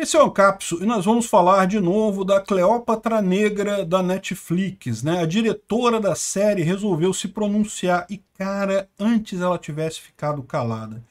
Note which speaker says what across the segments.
Speaker 1: Esse é o Capso e nós vamos falar de novo da Cleópatra Negra da Netflix, né? A diretora da série resolveu se pronunciar e, cara, antes ela tivesse ficado calada.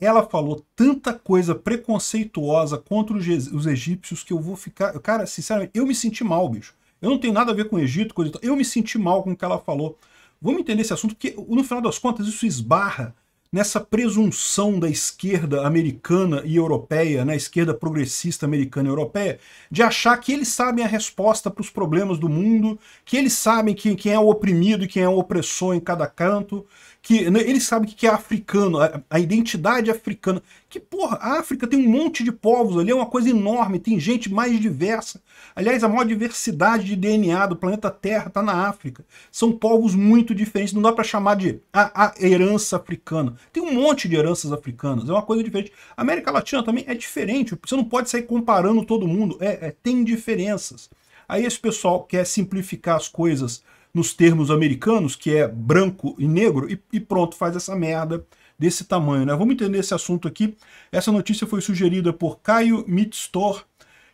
Speaker 1: Ela falou tanta coisa preconceituosa contra os egípcios que eu vou ficar... Cara, sinceramente, eu me senti mal, bicho. Eu não tenho nada a ver com o Egito, coisa... eu me senti mal com o que ela falou. Vamos entender esse assunto, porque no final das contas isso esbarra nessa presunção da esquerda americana e europeia, na né, esquerda progressista americana e europeia, de achar que eles sabem a resposta para os problemas do mundo, que eles sabem quem é o oprimido e quem é o opressor em cada canto, que eles né, ele sabe que, que é africano, a, a, identidade africana. Que, porra, a África tem um monte de povos ali, é uma coisa enorme, tem gente mais diversa. Aliás, a maior diversidade de DNA do planeta Terra está na África. São povos muito diferentes, não dá para chamar de a, a, herança africana. Tem um monte de heranças africanas, é uma coisa diferente. A América Latina também é diferente, você não pode sair comparando todo mundo, é, é tem diferenças. Aí esse pessoal quer simplificar as coisas nos termos americanos, que é branco e negro, e, e pronto, faz essa merda desse tamanho. Né? Vamos entender esse assunto aqui. Essa notícia foi sugerida por Caio Mitstor,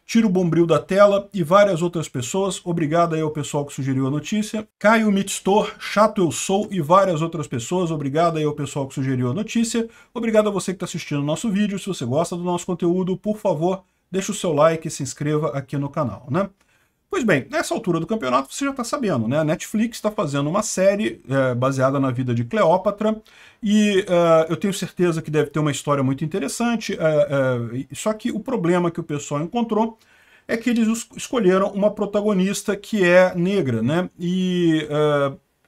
Speaker 1: tira o bombril da tela e várias outras pessoas. Obrigado aí ao pessoal que sugeriu a notícia. Caio Mitstor, Chato Eu Sou e várias outras pessoas. Obrigado aí ao pessoal que sugeriu a notícia. Obrigado a você que está assistindo o nosso vídeo. Se você gosta do nosso conteúdo, por favor, deixa o seu like e se inscreva aqui no canal, né? Pois bem, nessa altura do campeonato você já está sabendo, né? A Netflix está fazendo uma série é, baseada na vida de Cleópatra e é, eu tenho certeza que deve ter uma história muito interessante, é, é, só que o problema que o pessoal encontrou é que eles escolheram uma protagonista que é negra, né? E,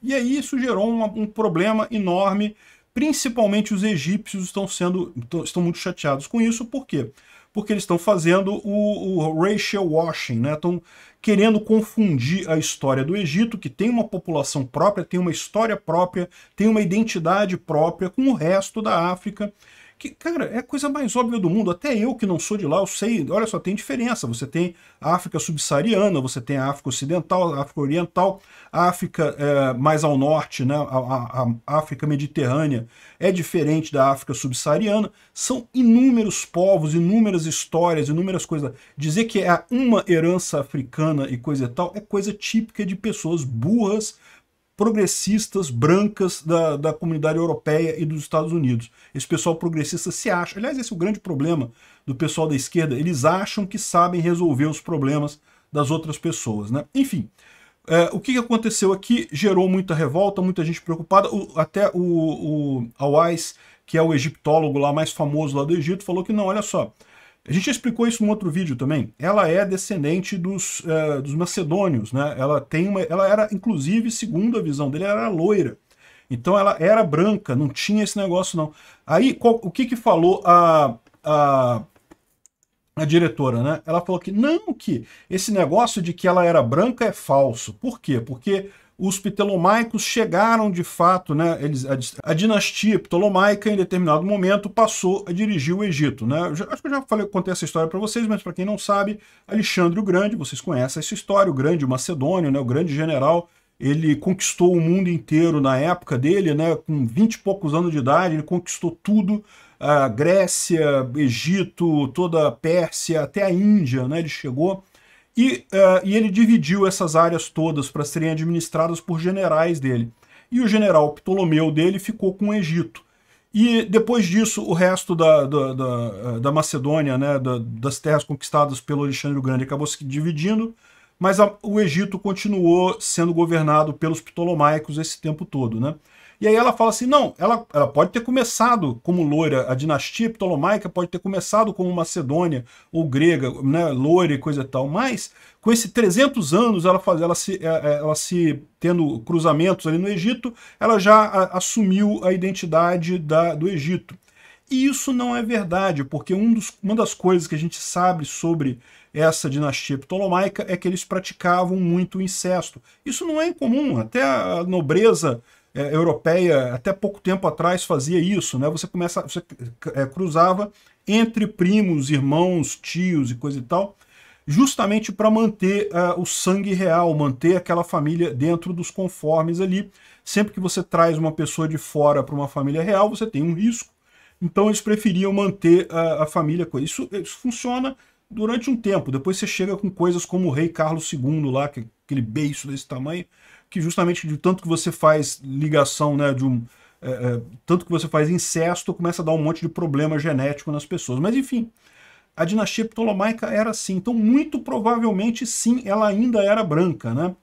Speaker 1: e aí isso gerou um problema enorme Principalmente os egípcios estão sendo estão muito chateados com isso, por quê? Porque eles estão fazendo o, o racial washing, né? Estão querendo confundir a história do Egito, que tem uma população própria, tem uma história própria, tem uma identidade própria com o resto da África. Que, cara, é a coisa mais óbvia do mundo. Até eu que não sou de lá, eu sei. Olha só, tem diferença. Você tem a África subsaariana, você tem a África ocidental, a África oriental, a África é, mais ao norte, né? A, a, a África mediterrânea é diferente da África subsaariana. São inúmeros povos, inúmeras histórias, inúmeras coisas. Dizer que é uma herança africana e coisa e tal é coisa típica de pessoas burras progressistas brancas da, da comunidade europeia e dos Estados Unidos. Esse pessoal progressista se acha. Aliás, esse é o grande problema do pessoal da esquerda. Eles acham que sabem resolver os problemas das outras pessoas. Né? Enfim, é, o que aconteceu aqui gerou muita revolta, muita gente preocupada. O, até o, o Awais, que é o egiptólogo lá mais famoso lá do Egito, falou que não, olha só, a gente explicou isso num outro vídeo também. Ela é descendente dos, uh, dos macedônios, né? Ela, tem uma, ela era, inclusive, segundo a visão dele, era loira. Então ela era branca, não tinha esse negócio não. Aí, qual, o que que falou a, a, a diretora, né? Ela falou que não, que esse negócio de que ela era branca é falso. Por quê? Porque os ptolomaicos chegaram de fato, né, eles, a, a, dinastia ptolomaica em determinado momento passou a dirigir o Egito. Né? Eu já, acho que eu já falei, contei essa história para vocês, mas para quem não sabe, Alexandre o Grande, vocês conhecem essa história, o grande macedônio, né, o grande general, ele conquistou o mundo inteiro na época dele, né, com 20 e poucos anos de idade, ele conquistou tudo, a Grécia, Egito, toda a Pérsia, até a Índia, né, ele chegou e, uh, e ele dividiu essas áreas todas para serem administradas por generais dele. E o general Ptolomeu dele ficou com o Egito. E depois disso, o resto da, da, da, eh, da Macedônia, né, da, das terras conquistadas pelo Alexandre o Grande, acabou se dividindo, mas a, o Egito continuou sendo governado pelos Ptolomaicos esse tempo todo. Né? E aí ela fala assim, não, ela, ela pode ter começado como loira, a dinastia ptolomaica pode ter começado como macedônia ou grega, né, loira e coisa e tal, mas com esses 300 anos ela, faz, ela, se, é, é, ela se tendo cruzamentos ali no Egito, ela já a, assumiu a identidade da, do Egito. E isso não é verdade, porque um dos, uma das coisas que a gente sabe sobre essa dinastia ptolomaica é que eles praticavam muito o incesto. Isso não é incomum, até a nobreza é, europeia até pouco tempo atrás fazia isso, né? Você começa, você é, cruzava entre primos, irmãos, tios e coisa e tal, justamente para manter uh, o sangue real, manter aquela família dentro dos conformes ali. Sempre que você traz uma pessoa de fora para uma família real, você tem um risco. Então eles preferiam manter uh, a família. Isso, isso funciona durante um tempo. Depois você chega com coisas como o rei Carlos II lá, que, aquele beiço desse tamanho, que justamente de tanto que você faz ligação, né, de um, é, é, tanto que você faz incesto, começa a dar um monte de problema genético nas pessoas. Mas enfim, a dinastia ptolomaica era assim. Então, muito provavelmente, sim, ela ainda era branca, né?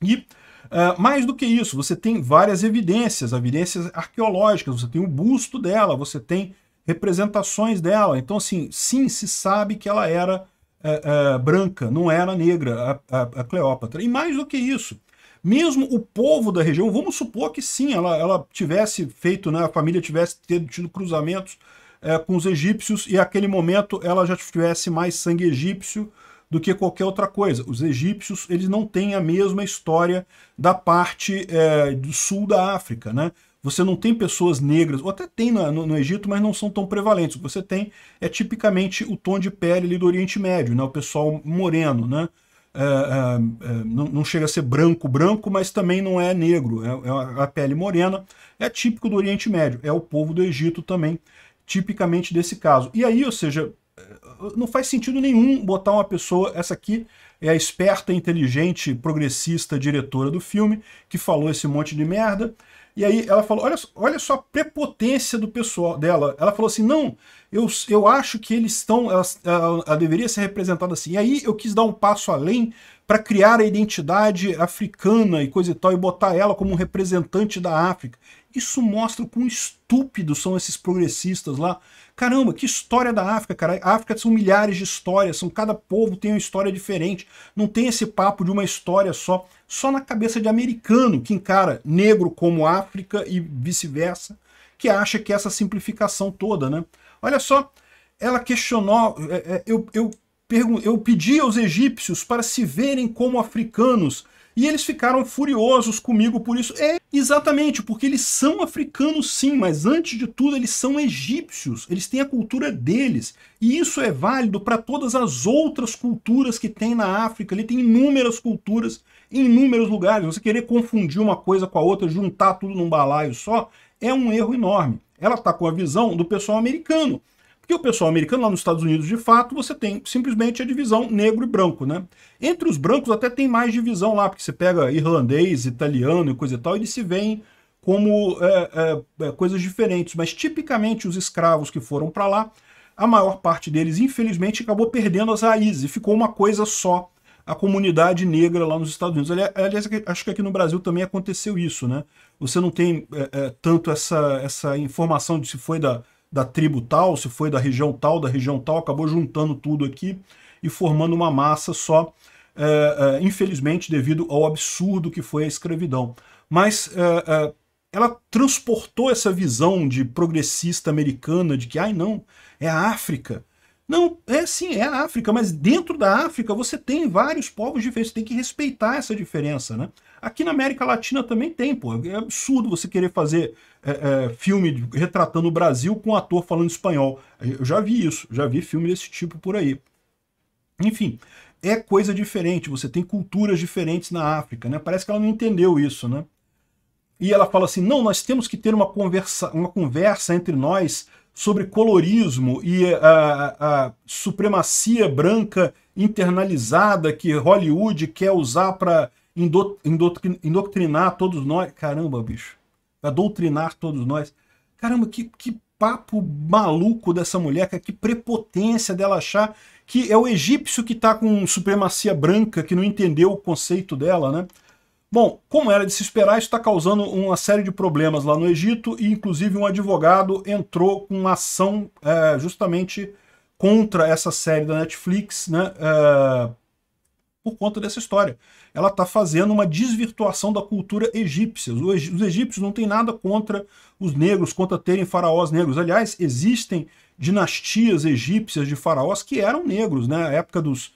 Speaker 1: E é, mais do que isso, você tem várias evidências, evidências arqueológicas, você tem o busto dela, você tem representações dela. Então, assim, sim, se sabe que ela era é, é, branca, não era negra, a, a, a Cleópatra. E mais do que isso, mesmo o povo da região, vamos supor que sim, ela, ela tivesse feito, né, a família tivesse tido, tido cruzamentos é, com os egípcios e aquele momento ela já tivesse mais sangue egípcio do que qualquer outra coisa. Os egípcios eles não têm a mesma história da parte é, do sul da África, né? Você não tem pessoas negras, ou até tem no, no, no, Egito, mas não são tão prevalentes. O que você tem é tipicamente o tom de pele ali do Oriente Médio, né? o pessoal moreno, né? Ah, ah, ah, não, não, chega a ser branco, branco, mas também não é negro, é, é a pele morena, é típico do Oriente Médio, é o povo do Egito também, tipicamente desse caso. E aí, ou seja, eh, não faz sentido nenhum botar uma pessoa, essa aqui é a esperta, inteligente, progressista, diretora do filme, que falou esse monte de merda, e aí ela falou, olha, olha só a prepotência do pessoal dela. Ela falou assim, não, eu, eu acho que eles estão, ela, ela, ela deveria ser representada assim. E aí eu quis dar um passo além para criar a identidade africana e coisa e tal, e botar ela como um representante da África. Isso mostra o quão estúpidos são esses progressistas lá. Caramba, que história da África, cara. A África são milhares de histórias, são cada povo tem uma história diferente. Não tem esse papo de uma história só, só na cabeça de americano que encara negro como África e vice-versa, que acha que é essa simplificação toda, né? Olha só, ela questionou, é, é, eu, eu eu pedi aos egípcios para se verem como africanos, e eles ficaram furiosos comigo por isso. É, exatamente, porque eles são africanos sim, mas antes de tudo eles são egípcios, eles têm a cultura deles. E isso é válido para todas as outras culturas que tem na África. Ele tem inúmeras culturas em inúmeros lugares. Você querer confundir uma coisa com a outra, juntar tudo num balaio só, é um erro enorme. Ela está com a visão do pessoal americano. E o pessoal americano, lá nos Estados Unidos, de fato, você tem simplesmente a divisão negro e branco, né? Entre os brancos até tem mais divisão lá, porque você pega irlandês, italiano e coisa e tal, eles se veem como é, é, é coisas diferentes. Mas, tipicamente, os escravos que foram para lá, a maior parte deles, infelizmente, acabou perdendo as raízes e ficou uma coisa só, a comunidade negra lá nos Estados Unidos. Aliás, acho que aqui no Brasil também aconteceu isso, né? Você não tem é, é, tanto essa, essa informação de se foi da da tribo tal, se foi da região tal, da região tal, acabou juntando tudo aqui e formando uma massa só, é, é, infelizmente devido ao absurdo que foi a escravidão. Mas é, é ela transportou essa visão de progressista americana de que, ai não, é a África, não, é sim, é a África, mas dentro da África você tem vários povos diferentes, você tem que respeitar essa diferença, né? Aqui na América Latina também tem, pô. É absurdo você querer fazer é, é, filme retratando o Brasil com um ator falando espanhol. Eu já vi isso, já vi filme desse tipo por aí. Enfim, é coisa diferente, você tem culturas diferentes na África, né? Parece que ela não entendeu isso, né? E ela fala assim, não, nós temos que ter uma conversa, uma conversa entre nós sobre colorismo e a, a supremacia branca internalizada que Hollywood quer usar para indo, indoctrinar todos nós. Caramba, bicho. Para doutrinar todos nós. Caramba, que, que papo maluco dessa mulher, que prepotência dela achar que é o egípcio que está com supremacia branca, que não entendeu o conceito dela, né? Bom, como era de se esperar, isso está causando uma série de problemas lá no Egito e, inclusive, um advogado entrou com uma ação é, justamente contra essa série da Netflix, né, é, por conta dessa história. Ela está fazendo uma desvirtuação da cultura egípcia. Os egípcios não têm nada contra os negros, contra terem faraós negros. Aliás, existem dinastias egípcias de faraós que eram negros, né, a época dos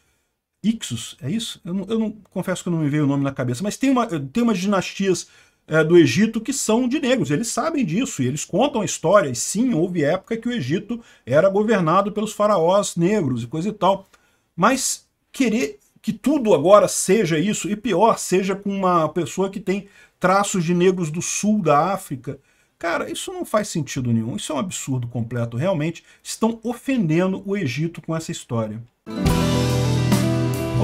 Speaker 1: é isso? Eu, não, eu não, confesso que não me veio o nome na cabeça, mas tem, uma, tem umas dinastias é, do Egito que são de negros, eles sabem disso, e eles contam a história, e sim, houve época que o Egito era governado pelos faraós negros e coisa e tal. Mas querer que tudo agora seja isso, e pior, seja com uma pessoa que tem traços de negros do sul da África, Cara, isso não faz sentido nenhum. Isso é um absurdo completo. Realmente estão ofendendo o Egito com essa história.